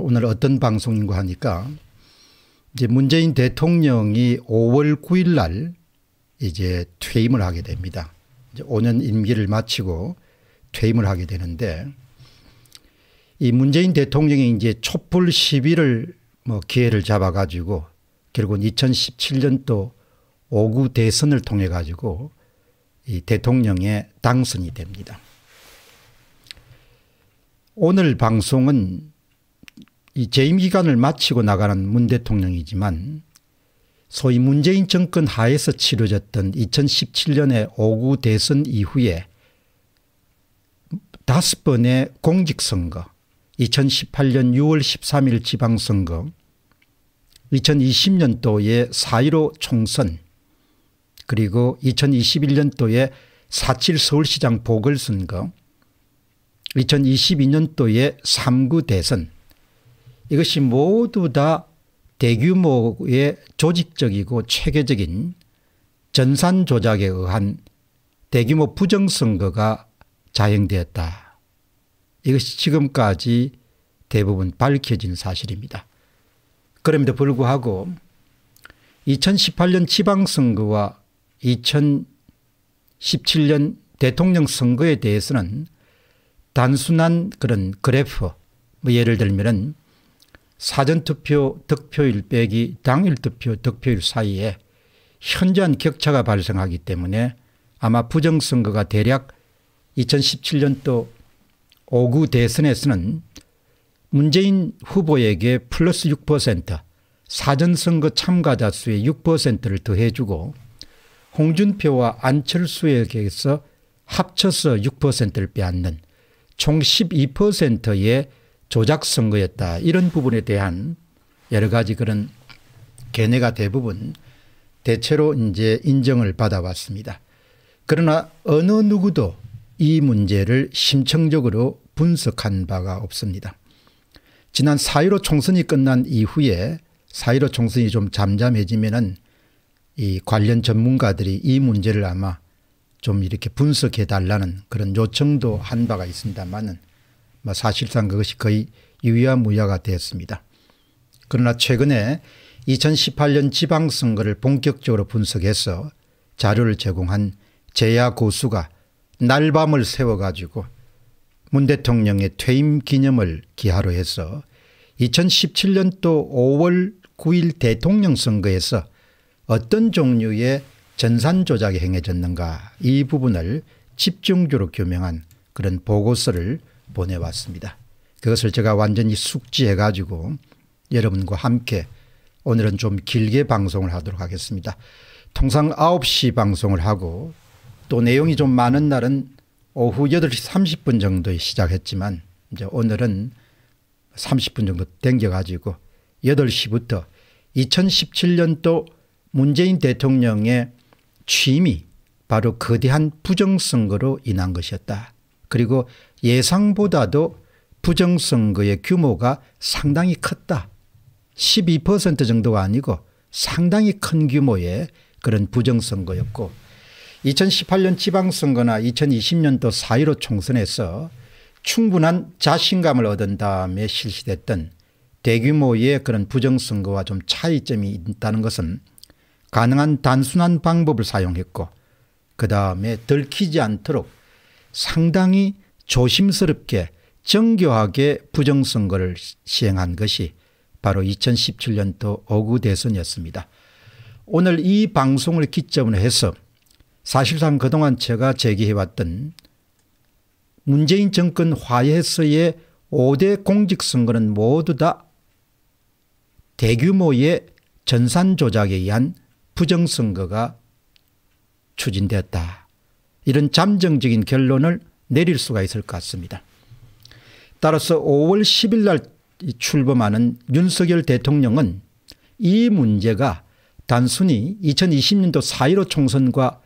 오늘 어떤 방송인가 하니까 이제 문재인 대통령이 5월 9일 날 이제 퇴임을 하게 됩니다. 이제 5년 임기를 마치고 퇴임을 하게 되는데 이 문재인 대통령이 이제 촛불 시위를 뭐 기회를 잡아 가지고 결국은 2017년도 5구 대선을 통해 가지고 이 대통령에 당선이 됩니다. 오늘 방송은 이 재임 기간을 마치고 나가는 문 대통령이지만 소위 문재인 정권 하에서 치러졌던 2017년의 5구 대선 이후에 다섯 번의 공직선거 2018년 6월 13일 지방선거 2020년도에 4.15 총선 그리고 2021년도에 4.7 서울시장 보궐선거 2022년도에 3구 대선 이것이 모두 다 대규모의 조직적이고 체계적인 전산 조작에 의한 대규모 부정선거가 자행되었다. 이것이 지금까지 대부분 밝혀진 사실입니다. 그럼에도 불구하고 2018년 지방선거와 2017년 대통령 선거에 대해서는 단순한 그런 그래프, 뭐 예를 들면은 사전투표 득표율 빼기 당일투표 득표율 사이에 현저한 격차가 발생하기 때문에 아마 부정선거가 대략 2017년도 5구 대선에서는 문재인 후보에게 플러스 6% 사전선거 참가자 수의 6%를 더해주고 홍준표와 안철수에게서 합쳐서 6%를 빼앗는 총 12%의 조작 선거였다. 이런 부분에 대한 여러 가지 그런 견해가 대부분 대체로 이제 인정을 받아왔습니다. 그러나 어느 누구도 이 문제를 심층적으로 분석한 바가 없습니다. 지난 4.15 총선이 끝난 이후에 4.15 총선이 좀 잠잠해지면은 이 관련 전문가들이 이 문제를 아마 좀 이렇게 분석해 달라는 그런 요청도 한 바가 있습니다만은 뭐 사실상 그것이 거의 유야무야가 되었습니다. 그러나 최근에 2018년 지방선거를 본격적으로 분석해서 자료를 제공한 제야 고수가 날밤을 세워가지고 문 대통령의 퇴임 기념을 기하로 해서 2017년도 5월 9일 대통령 선거에서 어떤 종류의 전산 조작이 행해졌는가 이 부분을 집중적으로 규명한 그런 보고서를 보내왔습니다. 그것을 제가 완전히 숙지해가지고 여러분과 함께 오늘은 좀 길게 방송을 하도록 하겠습니다. 통상 9시 방송을 하고 또 내용이 좀 많은 날은 오후 8시 30분 정도에 시작했지만 이제 오늘은 30분 정도 땡겨가지고 8시부터 2017년도 문재인 대통령의 취임이 바로 거대한 부정선거로 인한 것이었다. 그리고 예상보다도 부정선거의 규모가 상당히 컸다. 12% 정도가 아니고 상당히 큰 규모의 그런 부정선거였고 2018년 지방선거나 2020년도 4.15 총선에서 충분한 자신감을 얻은 다음에 실시됐던 대규모의 그런 부정선거와 좀 차이점이 있다는 것은 가능한 단순한 방법을 사용했고 그 다음에 들키지 않도록 상당히 조심스럽게 정교하게 부정선거를 시행한 것이 바로 2017년도 5구 대선이었습니다. 오늘 이 방송을 기점으로 해서 사실상 그동안 제가 제기해왔던 문재인 정권 화해서의 5대 공직선거는 모두 다 대규모의 전산 조작에 의한 부정선거가 추진됐다. 이런 잠정적인 결론을 내릴 수가 있을 것 같습니다. 따라서 5월 10일 날 출범하는 윤석열 대통령은 이 문제가 단순히 2020년도 4.15 총선과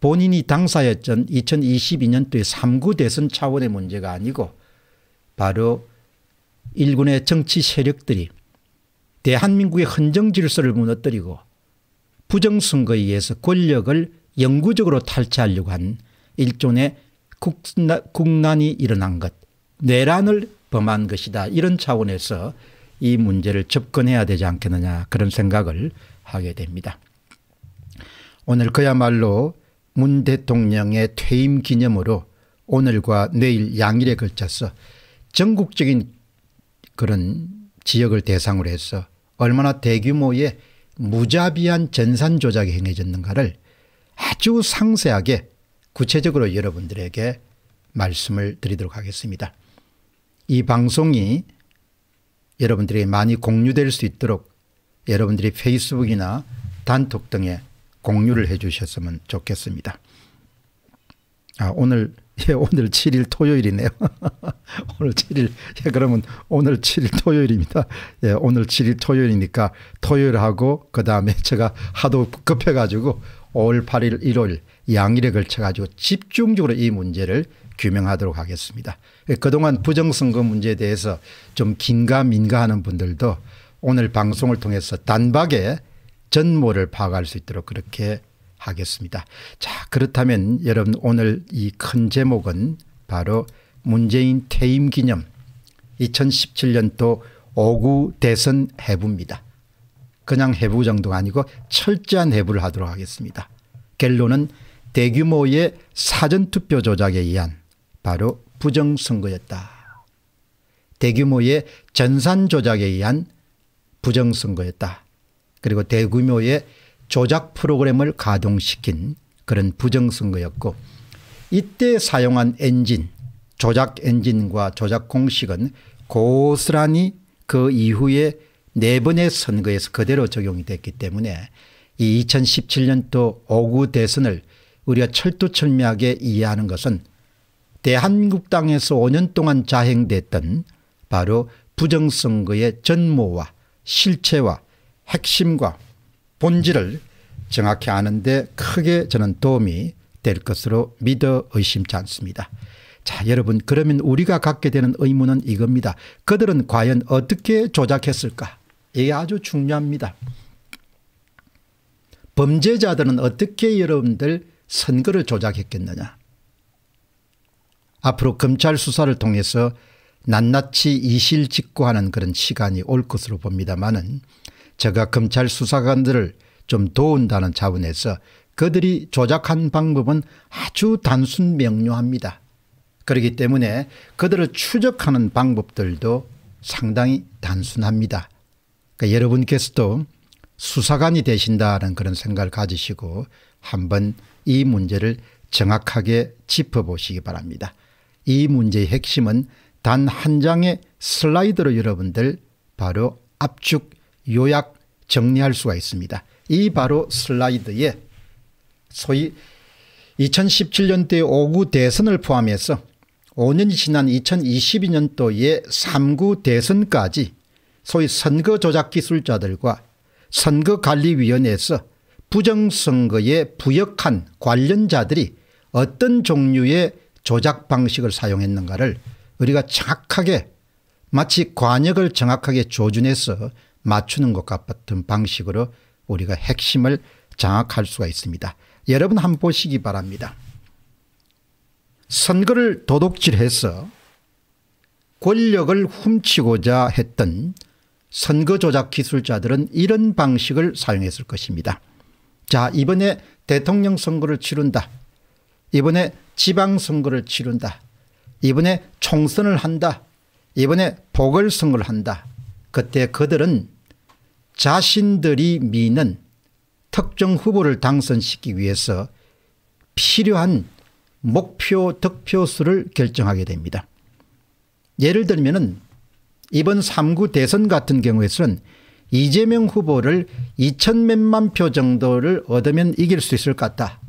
본인이 당사였던 2022년도의 3구 대선 차원의 문제가 아니고 바로 일군의 정치 세력들이 대한민국의 헌정 질서를 무너뜨리고 부정선거에 의해서 권력을 영구적으로 탈취하려고 한 일종의 국난, 이 일어난 것, 내란을 범한 것이다. 이런 차원에서 이 문제를 접근해야 되지 않겠느냐 그런 생각을 하게 됩니다. 오늘 그야말로 문 대통령의 퇴임 기념으로 오늘과 내일 양일에 걸쳐서 전국적인 그런 지역을 대상으로 해서 얼마나 대규모의 무자비한 전산 조작이 행해졌는가를 아주 상세하게 구체적으로 여러분들에게 말씀을 드리도록 하겠습니다. 이 방송이 여러분들이 많이 공유될 수 있도록 여러분들이 페이스북이나 단톡 등에 공유를 해 주셨으면 좋겠습니다. 아, 오늘, 예, 오늘 7일 토요일이네요. 오늘 7일, 예, 그러면 오늘 7일 토요일입니다. 예, 오늘 7일 토요일이니까 토요일하고 그 다음에 제가 하도 급해가지고 5월 8일 일요일 양일에 걸쳐 가지고 집중적으로 이 문제를 규명하도록 하겠습니다. 그동안 부정선거 문제에 대해서 좀 긴가 민가하는 분들도 오늘 방송을 통해서 단박에 전모를 파악할 수 있도록 그렇게 하겠습니다. 자 그렇다면 여러분 오늘 이 큰 제목은 바로 문재인 퇴임 기념 2017년도 5구 대선 해부입니다. 그냥 해부 정도가 아니고 철저한 해부를 하도록 하겠습니다. 결론은 대규모의 사전투표 조작에 의한 바로 부정선거였다. 대규모의 전산 조작에 의한 부정선거였다. 그리고 대규모의 조작 프로그램을 가동시킨 그런 부정선거였고 이때 사용한 엔진 조작 엔진과 조작 공식은 고스란히 그 이후에 네 번의 선거에서 그대로 적용이 됐기 때문에 이 2017년도 5구 대선을 우리가 철두철미하게 이해하는 것은 대한국당에서 5년 동안 자행됐던 바로 부정선거의 전모와 실체와 핵심과 본질을 정확히 아는데 크게 저는 도움이 될 것으로 믿어 의심치 않습니다. 자 여러분 그러면 우리가 갖게 되는 의문은 이겁니다. 그들은 과연 어떻게 조작했을까 이게 아주 중요합니다. 범죄자들은 어떻게 여러분들 선거를 조작했겠느냐. 앞으로 검찰 수사를 통해서 낱낱이 이실직고하는 그런 시간이 올 것으로 봅니다마는 제가 검찰 수사관들을 좀 도운다는 차원에서 그들이 조작한 방법은 아주 단순 명료합니다. 그렇기 때문에 그들을 추적하는 방법들도 상당히 단순합니다. 그러니까 여러분께서도 수사관이 되신다는 그런 생각을 가지시고 한번 이 문제를 정확하게 짚어보시기 바랍니다. 이 문제의 핵심은 단 한 장의 슬라이드로 여러분들 바로 압축 요약 정리할 수가 있습니다. 이 바로 슬라이드에 소위 2017년도의 5구 대선을 포함해서 5년이 지난 2022년도의 3구 대선까지 소위 선거 조작 기술자들과 선거관리위원회에서 부정선거에 부역한 관련자들이 어떤 종류의 조작 방식을 사용했는가를 우리가 정확하게 마치 관역을 정확하게 조준해서 맞추는 것 같은 방식으로 우리가 핵심을 장악할 수가 있습니다. 여러분 한번 보시기 바랍니다. 선거를 도둑질해서 권력을 훔치고자 했던 선거 조작 기술자들은 이런 방식을 사용했을 것입니다. 자 이번에 대통령 선거를 치른다. 이번에 지방선거를 치른다. 이번에 총선을 한다. 이번에 보궐선거를 한다. 그때 그들은 자신들이 미는 특정 후보를 당선시키기 위해서 필요한 목표 득표수를 결정하게 됩니다. 예를 들면 은 이번 3구 대선 같은 경우에서는 이재명 후보를 2천 몇만 표 정도를 얻으면 이길 수 있을 것 같다.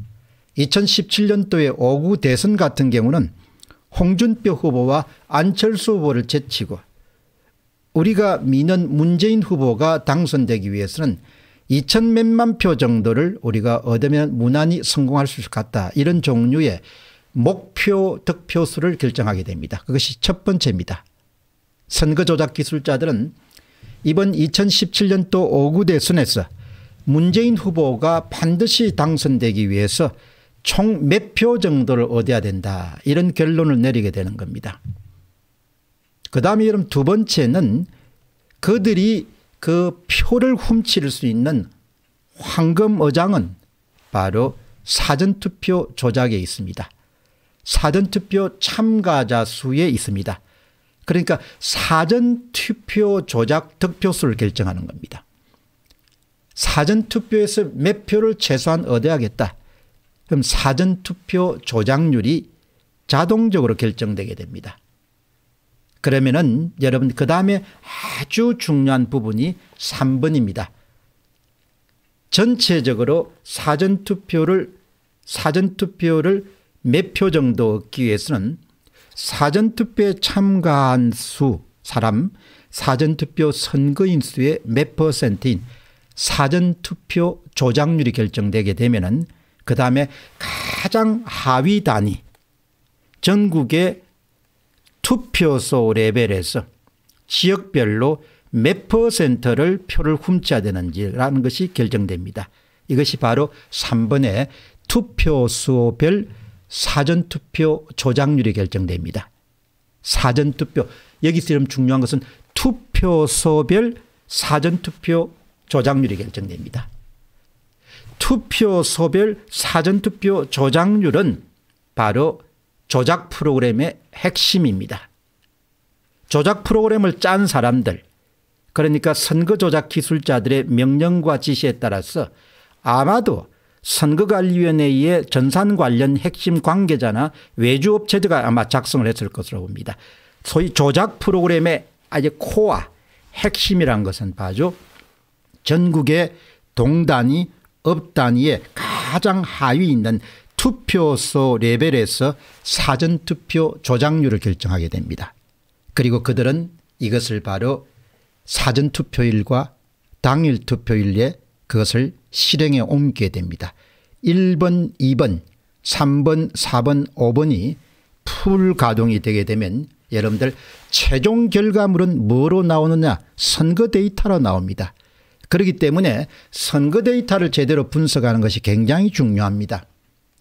2017년도에 5구 대선 같은 경우는 홍준표 후보와 안철수 후보를 제치고 우리가 미는 문재인 후보가 당선되기 위해서는 2천 몇만 표 정도를 우리가 얻으면 무난히 성공할 수 있을 것 같다. 이런 종류의 목표 득표수를 결정하게 됩니다. 그것이 첫 번째입니다. 선거 조작 기술자들은 이번 2017년도 5구 대선에서 문재인 후보가 반드시 당선되기 위해서 총 몇 표 정도를 얻어야 된다 이런 결론을 내리게 되는 겁니다. 그 다음에 여러분 두 번째는 그들이 그 표를 훔칠 수 있는 황금어장은 바로 사전투표 조작에 있습니다. 사전투표 참가자 수에 있습니다. 그러니까 사전투표 조작 득표수를 결정하는 겁니다. 사전투표에서 몇 표를 최소한 얻어야겠다. 그럼 사전투표 조작률이 자동적으로 결정되게 됩니다. 그러면은 여러분 그 다음에 아주 중요한 부분이 3번입니다. 전체적으로 사전투표를 사전투표를 몇 표 정도 얻기 위해서는 사전투표에 참가한 수 사람 사전투표 선거인 수의 몇 퍼센트인 사전투표 조작률이 결정되게 되면은 그 다음에 가장 하위 단위 전국의 투표소 레벨에서 지역별로 몇 퍼센트를 표를 훔쳐야 되는지라는 것이 결정됩니다. 이것이 바로 3번의 투표소별 사전투표 조작률이 결정됩니다. 사전투표. 여기 지금 중요한 것은 투표소별 사전투표 조작률이 결정됩니다. 투표소별 사전투표 조작률은 바로 조작 프로그램의 핵심입니다. 조작 프로그램을 짠 사람들, 그러니까 선거 조작 기술자들의 명령과 지시에 따라서 아마도 선거관리위원회의 전산 관련 핵심 관계자나 외주업체들과 아마 작성을 했을 것으로 봅니다. 소위 조작 프로그램의 아주 코아 핵심이란 것은 바로 전국의 동단위 업단위의 가장 하위 있는 투표소 레벨에서 사전투표 조작률을 결정하게 됩니다. 그리고 그들은 이것을 바로 사전투표일과 당일투표일에 그것을 실행에 옮게 됩니다. 1번, 2번, 3번, 4번, 5번이 풀가동이 되게 되면 여러분들 최종 결과물은 뭐로 나오느냐 선거 데이터로 나옵니다. 그렇기 때문에 선거 데이터를 제대로 분석하는 것이 굉장히 중요합니다.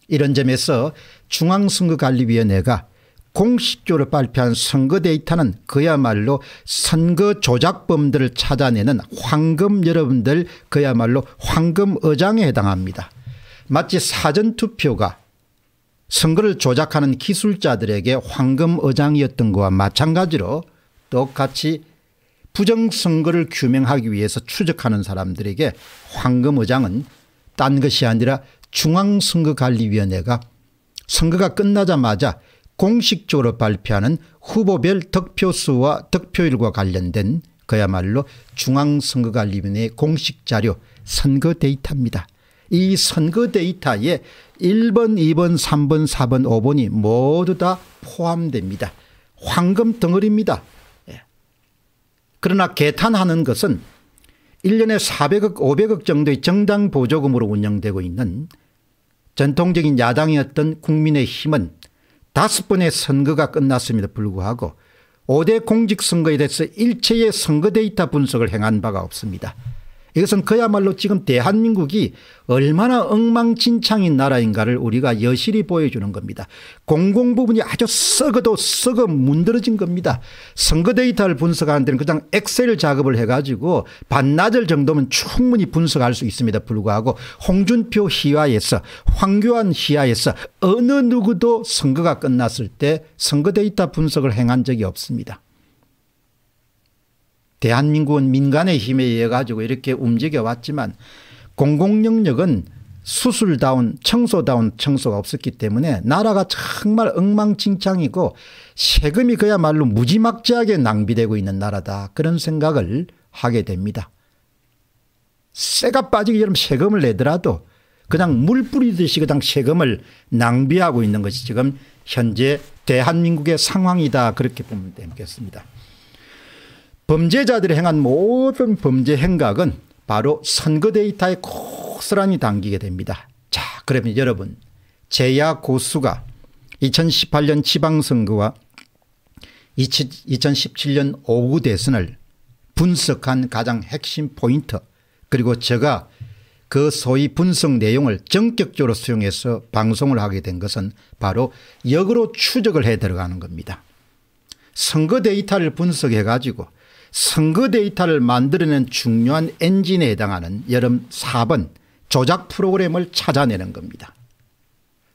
이런 점에서 중앙선거관리위원회가 공식적으로 발표한 선거 데이터는 그야말로 선거 조작범들을 찾아내는 황금 여러분들 그야말로 황금 어장에 해당합니다. 마치 사전투표가 선거를 조작하는 기술자들에게 황금 어장이었던 것과 마찬가지로 똑같이 부정선거를 규명하기 위해서 추적하는 사람들에게 황금 어장은 딴 것이 아니라 중앙선거관리위원회가 선거가 끝나자마자 공식적으로 발표하는 후보별 득표수와 득표율과 관련된 그야말로 중앙선거관리위원회 공식 자료 선거 데이터입니다. 이 선거 데이터에 1번 2번 3번 4번 5번이 모두 다 포함됩니다. 황금 덩어리입니다. 예. 그러나 개탄하는 것은 1년에 400억 500억 정도의 정당 보조금으로 운영되고 있는 전통적인 야당이었던 국민의힘은 다섯 번의 선거가 끝났음에도 불구하고 5대 공직선거에 대해서 일체의 선거 데이터 분석을 행한 바가 없습니다. 이것은 그야말로 지금 대한민국이 얼마나 엉망진창인 나라인가를 우리가 여실히 보여주는 겁니다. 공공부분이 아주 썩어도 썩어 문드러진 겁니다. 선거 데이터를 분석하는 데는 그냥 엑셀 작업을 해가지고 반나절 정도면 충분히 분석할 수 있습니다. 불구하고 홍준표 희화에서 황교안 희화에서 어느 누구도 선거가 끝났을 때 선거 데이터 분석을 행한 적이 없습니다. 대한민국은 민간의 힘에 의해 가지고 이렇게 움직여 왔지만 공공 영역은 수술다운 청소다운 청소가 없었기 때문에 나라가 정말 엉망진창이고 세금이 그야말로 무지막지하게 낭비되고 있는 나라다 그런 생각을 하게 됩니다. 쇠가 빠지기 전에 세금을 내더라도 그냥 물 뿌리듯이 그냥 세금을 낭비하고 있는 것이 지금 현재 대한민국의 상황이다 그렇게 보면 되겠습니다. 범죄자들이 행한 모든 범죄 행각은 바로 선거 데이터에 고스란히 담기게 됩니다. 자 그러면 여러분 제야 고수가 2018년 지방선거와 2017년 5구 대선을 분석한 가장 핵심 포인트 그리고 제가 그 소위 분석 내용을 전격적으로 수용해서 방송을 하게 된 것은 바로 역으로 추적을 해 들어가는 겁니다. 선거 데이터를 분석해 가지고 선거 데이터를 만들어낸 중요한 엔진에 해당하는 여름 4번 조작 프로그램을 찾아내는 겁니다.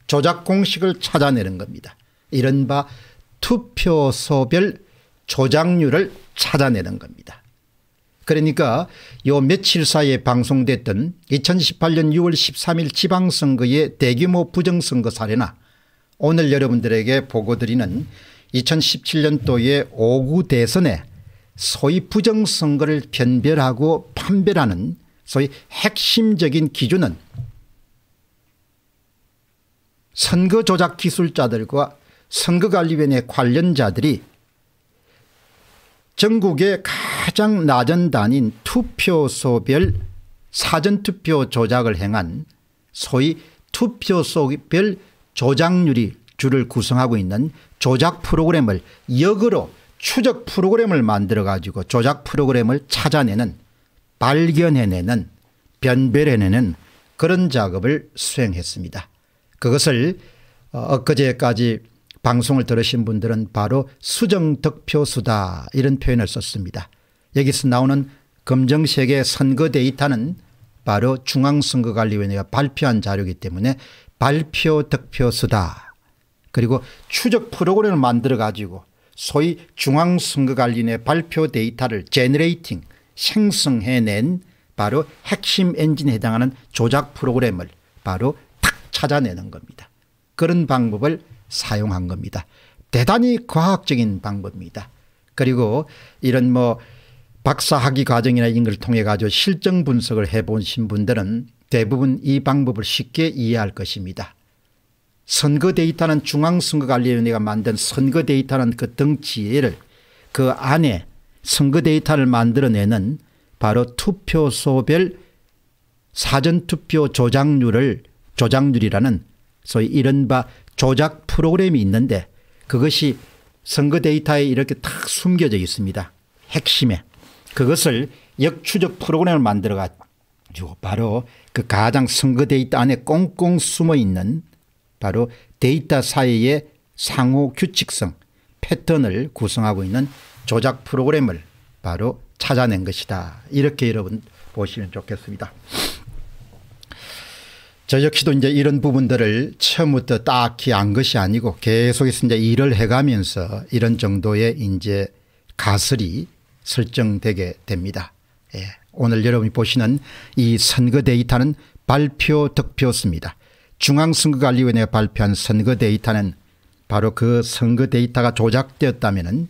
조작 공식을 찾아내는 겁니다. 이른바 투표소별 조작률을 찾아내는 겁니다. 그러니까 요 며칠 사이에 방송됐던 2018년 6월 13일 지방선거의 대규모 부정선거 사례나 오늘 여러분들에게 보고드리는 2017년도의 5구 대선의 소위 부정선거를 변별하고 판별하는 소위 핵심적인 기준은 선거 조작 기술자들과 선거관리위원회 관련자들이 전국의 가장 낮은 단인 투표소별 사전투표 조작을 행한 소위 투표소별 조작률이 주를 구성하고 있는 조작 프로그램을 역으로 추적 프로그램을 만들어 가지고 조작 프로그램을 찾아내는 발견해내는 변별해내는 그런 작업을 수행했습니다. 그것을 어, 엊그제까지 방송을 들으신 분들은 바로 수정득표수다 이런 표현을 썼습니다. 여기서 나오는 검정색의 선거 데이터는 바로 중앙선거관리위원회가 발표한 자료이기 때문에 발표 득표수다. 그리고 추적 프로그램을 만들어 가지고 소위 중앙선거관리내 발표 데이터를 제너레이팅 생성해낸 바로 핵심 엔진에 해당하는 조작 프로그램을 바로 탁 찾아내는 겁니다. 그런 방법을 사용한 겁니다. 대단히 과학적인 방법입니다. 그리고 이런 뭐 박사학위 과정이나 이런 걸 통해 가지고 실정 분석을 해보신 분들은 대부분 이 방법을 쉽게 이해할 것입니다. 선거 데이터는 중앙선거관리위원회가 만든 선거 데이터는 그 덩치를 그 안에 선거 데이터를 만들어내는 바로 투표소별 사전투표 조작률을 조작률이라는 소위 이른바 조작 프로그램이 있는데 그것이 선거 데이터에 이렇게 탁 숨겨져 있습니다. 핵심에 그것을 역추적 프로그램을 만들어 가지고 바로 그 가장 선거 데이터 안에 꽁꽁 숨어 있는 바로 데이터 사이의 상호 규칙성 패턴을 구성하고 있는 조작 프로그램을 바로 찾아낸 것이다. 이렇게 여러분 보시면 좋겠습니다. 저 역시도 이제 이런 부분들을 처음부터 딱히 안 것이 아니고 계속해서 이제 일을 해가면서 이런 정도의 이제 가설이 설정되게 됩니다. 예. 오늘 여러분이 보시는 이 선거 데이터는 발표 득표수입니다. 중앙선거관리위원회가 발표한 선거 데이터는 바로 그 선거 데이터가 조작되었다면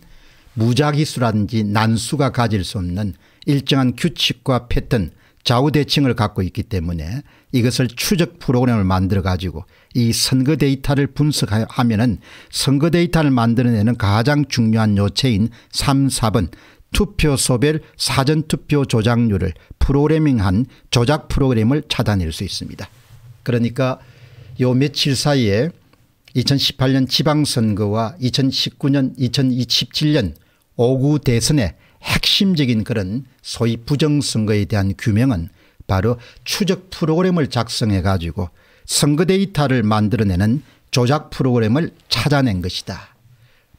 무작위수라든지 난수가 가질 수 없는 일정한 규칙과 패턴 좌우대칭을 갖고 있기 때문에 이것을 추적 프로그램을 만들어 가지고 이 선거 데이터를 분석하면 은 선거 데이터를 만들어내는 가장 중요한 요체인 3, 4번 투표 소별 사전투표 조작률을 프로그래밍한 조작 프로그램을 찾아낼 수 있습니다. 그러니까 요 며칠 사이에 2018년 지방선거와 2019년 2027년 5구 대선의 핵심적인 그런 소위 부정선거에 대한 규명은 바로 추적 프로그램을 작성해 가지고 선거 데이터를 만들어내는 조작 프로그램을 찾아낸 것이다.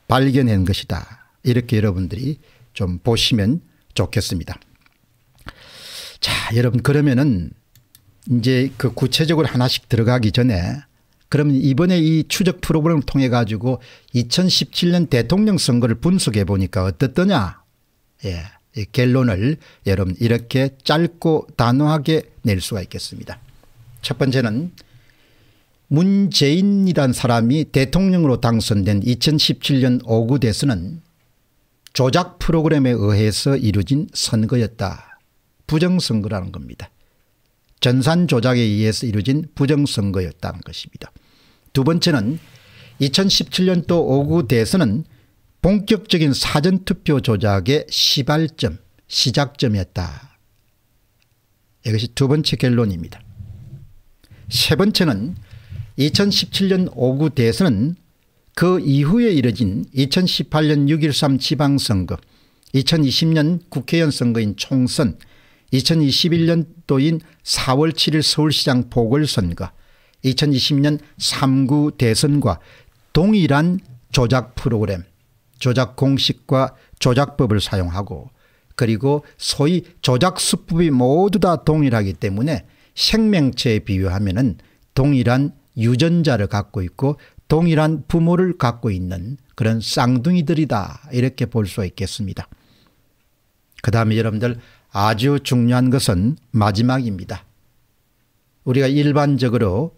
발견한 것이다. 이렇게 여러분들이 좀 보시면 좋겠습니다. 자 여러분 그러면은 이제 그 구체적으로 하나씩 들어가기 전에 그러면 이번에 이 추적 프로그램을 통해 가지고 2017년 대통령 선거를 분석해 보니까 어떻더냐. 예. 결론을 여러분 이렇게 짧고 단호하게 낼 수가 있겠습니다. 첫 번째는 문재인이란 사람이 대통령으로 당선된 2017년 5구 대선은 조작 프로그램에 의해서 이루어진 선거였다. 부정선거라는 겁니다. 전산 조작에 의해서 이루어진 부정선거였다는 것입니다. 두 번째는 2017년도 5구 대선은 본격적인 사전투표 조작의 시발점 시작점이었다. 이것이 두 번째 결론입니다. 세 번째는 2017년 5구 대선은 그 이후에 이뤄진 2018년 6.13 지방선거 2020년 국회의원 선거인 총선 2021년도인 4월 7일 서울시장 보궐선거 2020년 3구 대선과 동일한 조작 프로그램 조작 공식과 조작법을 사용하고 그리고 소위 조작 수법이 모두 다 동일하기 때문에 생명체에 비유하면 은 동일한 유전자를 갖고 있고 동일한 부모를 갖고 있는 그런 쌍둥이들이다 이렇게 볼 수 있겠습니다. 그 다음에 여러분들 아주 중요한 것은 마지막입니다. 우리가 일반적으로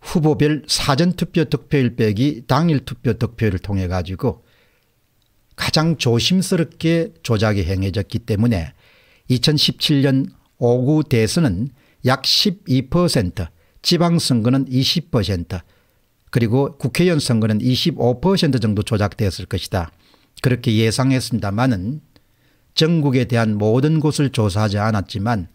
후보별 사전투표 득표율 빼기 당일 투표 득표율을 통해 가지고 가장 조심스럽게 조작이 행해졌기 때문에 2017년 5구 대선은 약12% 지방선거는 20% 그리고 국회의원 선거는 25% 정도 조작되었을 것이다. 그렇게 예상했습니다마는 전국에 대한 모든 곳을 조사하지 않았지만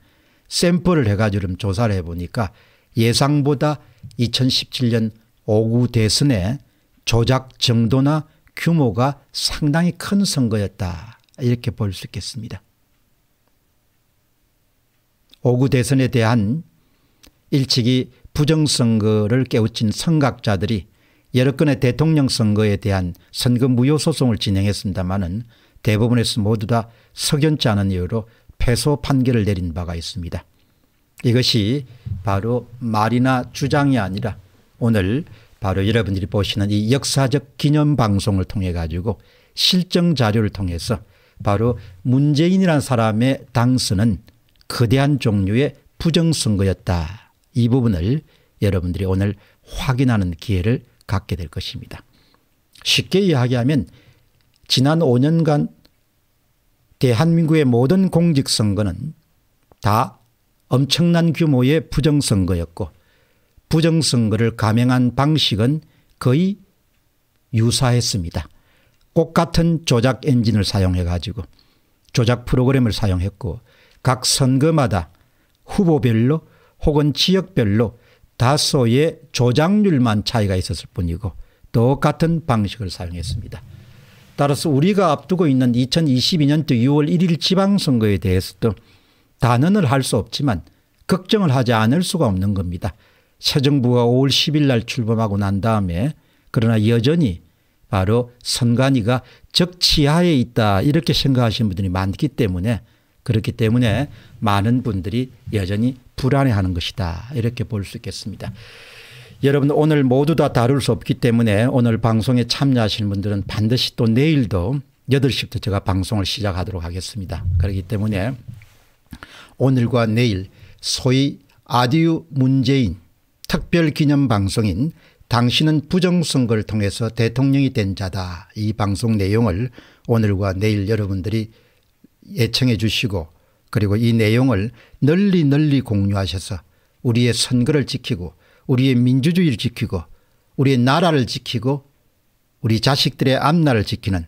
샘플을 해가지고 조사를 해보니까 예상보다 2017년 5구 대선에 조작 정도나 규모가 상당히 큰 선거였다. 이렇게 볼 수 있겠습니다. 5구 대선에 대한 일찍이 부정선거를 깨우친 선각자들이 여러 건의 대통령 선거에 대한 선거 무효 소송을 진행했습니다마는 대부분에서 모두 다 석연치 않은 이유로 패소 판결을 내린 바가 있습니다. 이것이 바로 말이나 주장이 아니라 오늘 바로 여러분들이 보시는 이 역사적 기념 방송을 통해 가지고 실정 자료를 통해서 바로 문재인이라는 사람의 당선은 거대한 종류의 부정선거였다. 이 부분을 여러분들이 오늘 확인하는 기회를 갖게 될 것입니다. 쉽게 이야기하면 지난 5년간 대한민국의 모든 공직선거는 다 엄청난 규모의 부정선거였고 부정선거를 감행한 방식은 거의 유사했습니다. 꼭 같은 조작 엔진을 사용해 가지고 조작 프로그램을 사용했고 각 선거마다 후보별로 혹은 지역별로 다소의 조작률만 차이가 있었을 뿐이고 똑같은 방식을 사용했습니다. 따라서 우리가 앞두고 있는 2022년도 6월 1일 지방선거에 대해서도 단언을 할 수 없지만 걱정을 하지 않을 수가 없는 겁니다. 새 정부가 5월 10일 날 출범하고 난 다음에 그러나 여전히 바로 선관위가 적치하에 있다 이렇게 생각하시는 분들이 많기 때문에 그렇기 때문에 많은 분들이 여전히 불안해하는 것이다 이렇게 볼 수 있겠습니다. 여러분 오늘 모두 다 다룰 수 없기 때문에 오늘 방송에 참여하시 분들은 반드시 또 내일도 8시부터 제가 방송을 시작하도록 하겠습니다. 그렇기 때문에 오늘과 내일 소위 아디 문재인 특별기념방송인 당신은 부정선거를 통해서 대통령이 된 자다 이 방송 내용을 오늘과 내일 여러분들이 예청해 주시고 그리고 이 내용을 널리 널리 공유하셔서 우리의 선거를 지키고 우리의 민주주의를 지키고 우리의 나라를 지키고 우리 자식들의 앞날을 지키는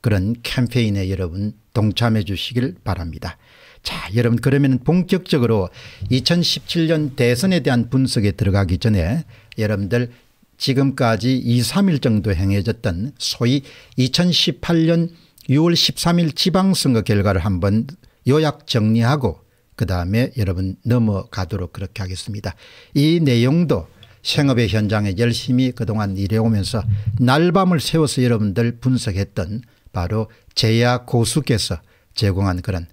그런 캠페인에 여러분 동참해 주시길 바랍니다. 자 여러분 그러면 본격적으로 2017년 대선에 대한 분석에 들어가기 전에 여러분들 지금까지 2, 3일 정도 행해졌던 소위 2018년 6월 13일 지방선거 결과를 한번 요약 정리하고 그 다음에 여러분 넘어가도록 그렇게 하겠습니다. 이 내용도 생업의 현장에 열심히 그동안 일해오면서 날밤을 새워서 여러분들 분석했던 바로 제야 고수께서 제공한 그런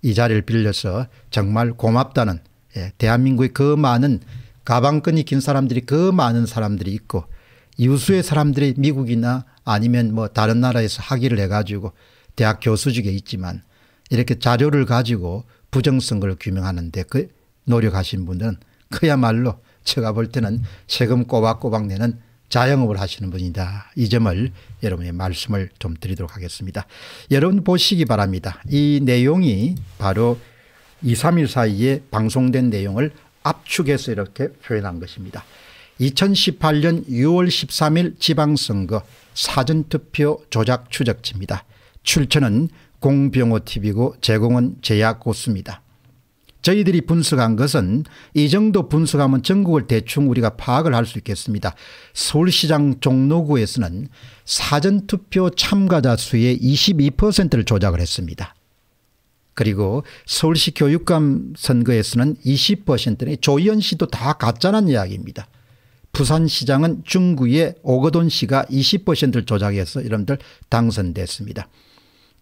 이 자리를 빌려서 정말 고맙다는 예, 대한민국의 그 많은 가방끈이 긴 사람들이 그 많은 사람들이 있고 유수의 사람들이 미국이나 아니면 뭐 다른 나라에서 학위를 해가지고 대학 교수직에 있지만 이렇게 자료를 가지고 부정선거를 규명하는데 그 노력하신 분들은 그야말로 제가 볼 때는 세금 꼬박꼬박 내는 자영업을 하시는 분이다. 이 점을 여러분의 말씀을 좀 드리도록 하겠습니다. 여러분 보시기 바랍니다. 이 내용이 바로 2, 3일 사이에 방송된 내용을 압축해서 이렇게 표현한 것입니다. 2018년 6월 13일 지방선거 사전투표 조작 추적지입니다. 출처는 공병호TV고 제공은 제약고수입니다. 저희들이 분석한 것은 이 정도 분석하면 전국을 대충 우리가 파악을 할 수 있겠습니다. 서울시장 종로구에서는 사전투표 참가자 수의 22%를 조작을 했습니다. 그리고 서울시 교육감 선거에서는 20%는 조희연 씨도 다 가짜란 이야기입니다. 부산시장은 중구의 오거돈 씨가 20%를 조작해서 여러분들 당선됐습니다.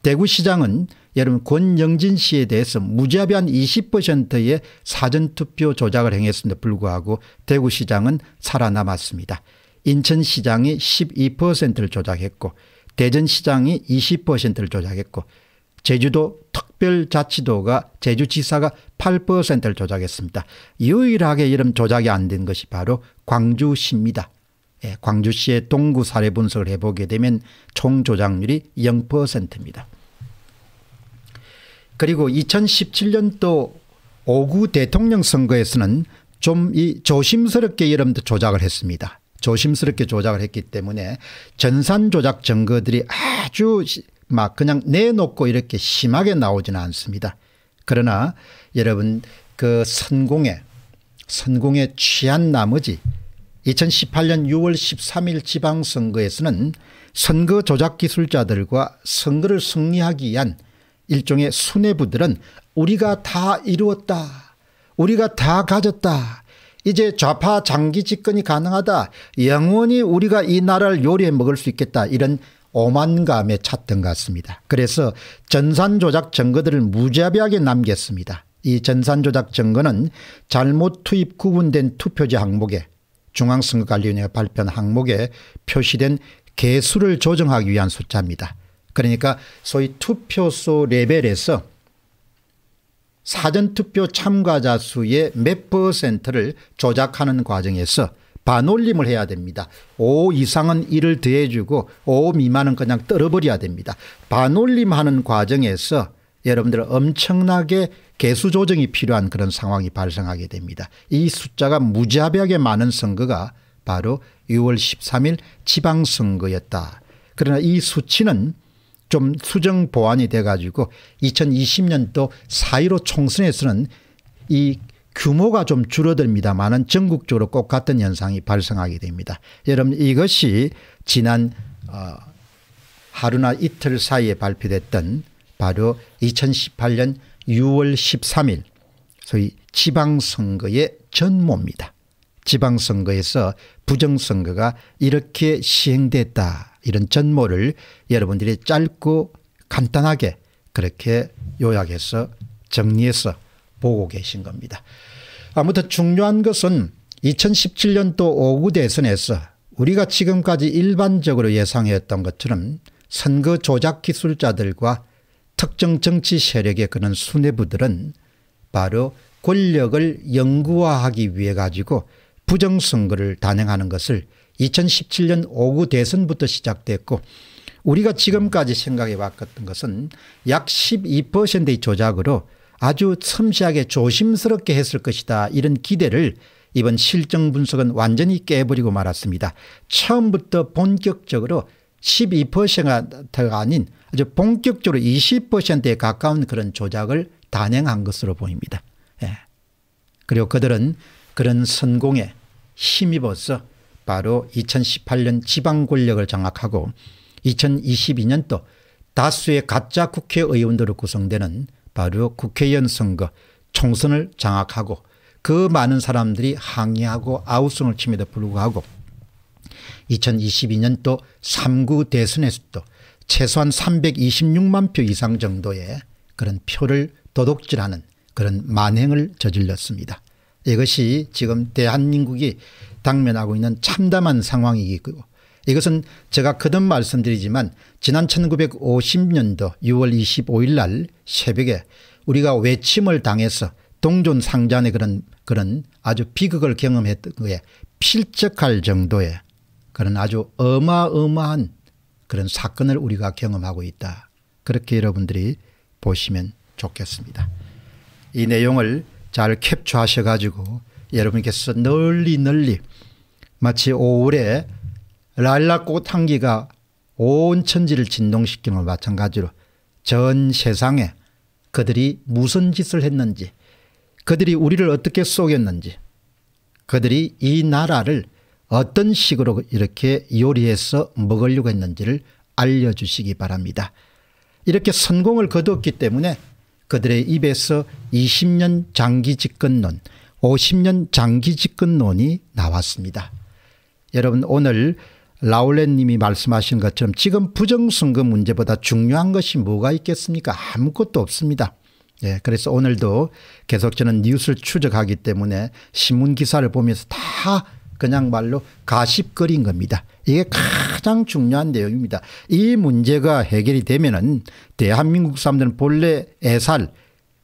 대구시장은 여러분 권영진 씨에 대해서 무자비한 20%의 사전투표 조작을 행했음에도 불구하고 대구시장은 살아남았습니다. 인천시장이 12%를 조작했고 대전시장이 20%를 조작했고 제주도 특별자치도가 제주지사가 8%를 조작했습니다. 유일하게 이름 조작이 안 된 것이 바로 광주시입니다. 예, 광주시의 동구 사례 분석을 해보게 되면 총 조작률이 0%입니다. 그리고 2017년도 5구 대통령 선거에서는 좀이 조심스럽게 여러분들 조작을 했습니다. 조심스럽게 조작을 했기 때문에 전산 조작 증거들이 아주 막 그냥 내놓고 이렇게 심하게 나오지는 않습니다. 그러나 여러분 그 선공에 선공에 취한 나머지 2018년 6월 13일 지방선거에서는 선거 조작 기술자들과 선거를 승리하기 위한 일종의 수뇌부들은 우리가 다 이루었다. 우리가 다 가졌다. 이제 좌파 장기 집권이 가능하다. 영원히 우리가 이 나라를 요리해 먹을 수 있겠다. 이런 오만감에 찼던 것 같습니다. 그래서 전산조작 증거들을 무자비하게 남겼습니다. 이 전산조작 증거는 잘못 투입 구분된 투표지 항목에 중앙선거관리위원회가 발표한 항목에 표시된 개수를 조정하기 위한 숫자입니다. 그러니까 소위 투표소 레벨에서 사전투표 참가자 수의 몇 퍼센트를 조작하는 과정에서 반올림을 해야 됩니다. 5 이상은 1을 더해주고 5 미만은 그냥 떨어버려야 됩니다. 반올림하는 과정에서 여러분들 엄청나게 개수 조정이 필요한 그런 상황이 발생하게 됩니다. 이 숫자가 무자비하게 많은 선거가 바로 6월 13일 지방선거였다. 그러나 이 수치는 좀 수정 보완이 돼가지고 2020년도 4.15 총선에서는 이 규모가 좀 줄어듭니다만은 전국적으로 꼭 같은 현상이 발생하게 됩니다. 여러분 이것이 지난 어, 하루나 이틀 사이에 발표됐던 바로 2018년 6월 13일 소위 지방선거의 전모입니다. 지방선거에서 부정선거가 이렇게 시행됐다 이런 전모를 여러분들이 짧고 간단하게 그렇게 요약해서 정리해서 보고 계신 겁니다. 아무튼 중요한 것은 2017년도 5구 대선에서 우리가 지금까지 일반적으로 예상했던 것처럼 선거 조작 기술자들과 특정 정치 세력의 그런 수뇌부들은 바로 권력을 영구화하기 위해 가지고 부정선거를 단행하는 것을 2017년 5구 대선부터 시작됐고 우리가 지금까지 생각해 왔던 것은 약 12%의 조작으로 아주 섬세하게 조심스럽게 했을 것이다 이런 기대를 이번 실정 분석은 완전히 깨버리고 말았습니다. 처음부터 본격적으로 12%가 아닌 아주 본격적으로 20%에 가까운 그런 조작을 단행한 것으로 보입니다. 예. 그리고 그들은 그런 성공에 힘입어서 바로 2018년 지방 권력을 장악하고 2022년도 다수의 가짜 국회의원들로 구성되는 바로 국회의원 선거 총선을 장악하고 그 많은 사람들이 항의하고 아우성을 침에도 불구하고 2022년 또 3구 대선에서도 최소한 326만 표 이상 정도의 그런 표를 도둑질하는 그런 만행을 저질렀습니다. 이것이 지금 대한민국이 당면하고 있는 참담한 상황이고 이것은 제가 거듭 말씀드리지만 지난 1950년도 6월 25일 날 새벽에 우리가 외침을 당해서 동존 상잔의 그런 그런 아주 비극을 경험했던 것에 필적할 정도의 그런 아주 어마어마한 그런 사건을 우리가 경험하고 있다. 그렇게 여러분들이 보시면 좋겠습니다. 이 내용을 잘 캡처하셔 가지고 여러분께서 널리 널리 마치 5월에 랄락꽃 향기가 온 천지를 진동시키는 것 마찬가지로 전 세상에 그들이 무슨 짓을 했는지 그들이 우리를 어떻게 속였는지 그들이 이 나라를 어떤 식으로 이렇게 요리해서 먹으려고 했는지를 알려주시기 바랍니다. 이렇게 성공을 거두었기 때문에 그들의 입에서 20년 장기 집권론 50년 장기 집권론이 나왔습니다. 여러분 오늘 라울렛님이 말씀하신 것처럼 지금 부정선거 문제보다 중요한 것이 뭐가 있겠습니까 아무것도 없습니다. 예, 그래서 오늘도 계속 저는 뉴스를 추적하기 때문에 신문기사를 보면서 다 그냥 말로 가십거린 겁니다. 이게 가장 중요한 내용입니다. 이 문제가 해결이 되면은 대한민국 사람들은 본래 애살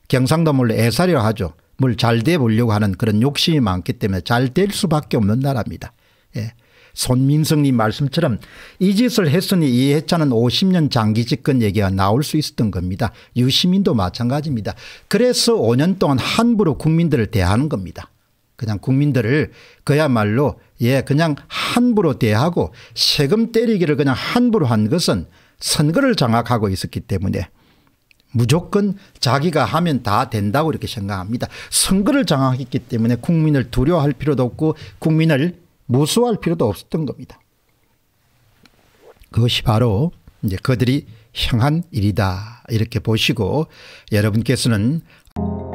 경상도 몰래 애살이라 하죠. 뭘 잘 돼 보려고 하는 그런 욕심이 많기 때문에 잘 될 수밖에 없는 나라입니다. 예. 손민성님 말씀처럼 이 짓을 했으니 이 해차는 50년 장기 집권 얘기가 나올 수 있었던 겁니다. 유시민도 마찬가지입니다. 그래서 5년 동안 함부로 국민들을 대하는 겁니다. 그냥 국민들을 그야말로 예 그냥 함부로 대하고 세금 때리기를 그냥 함부로 한 것은 선거를 장악하고 있었기 때문에 무조건 자기가 하면 다 된다고 이렇게 생각합니다. 선거를 장악했기 때문에 국민을 두려워할 필요도 없고 국민을 무수할 필요도 없었던 겁니다. 그것이 바로 이제 그들이 향한 일이다 이렇게 보시고 여러분께서는